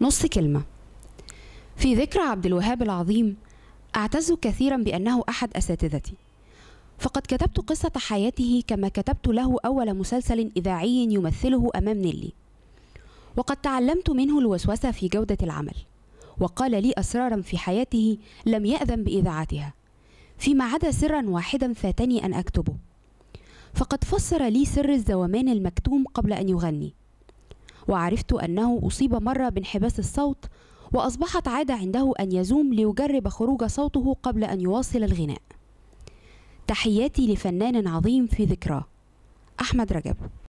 نص كلمة في ذكرى عبد الوهاب العظيم أعتز كثيرا بأنه أحد أساتذتي فقد كتبت قصة حياته كما كتبت له أول مسلسل إذاعي يمثله أمام نيلي وقد تعلمت منه الوسوسة في جودة العمل وقال لي أسرارا في حياته لم يأذن بإذاعتها فيما عدا سرا واحدا فاتني أن أكتبه فقد فسر لي سر الزومان المكتوم قبل أن يغني وعرفت أنه أصيب مرة بانحباس الصوت وأصبحت عادة عنده أن يزوم ليجرب خروج صوته قبل أن يواصل الغناء تحياتي لفنان عظيم في ذكراه أحمد رجب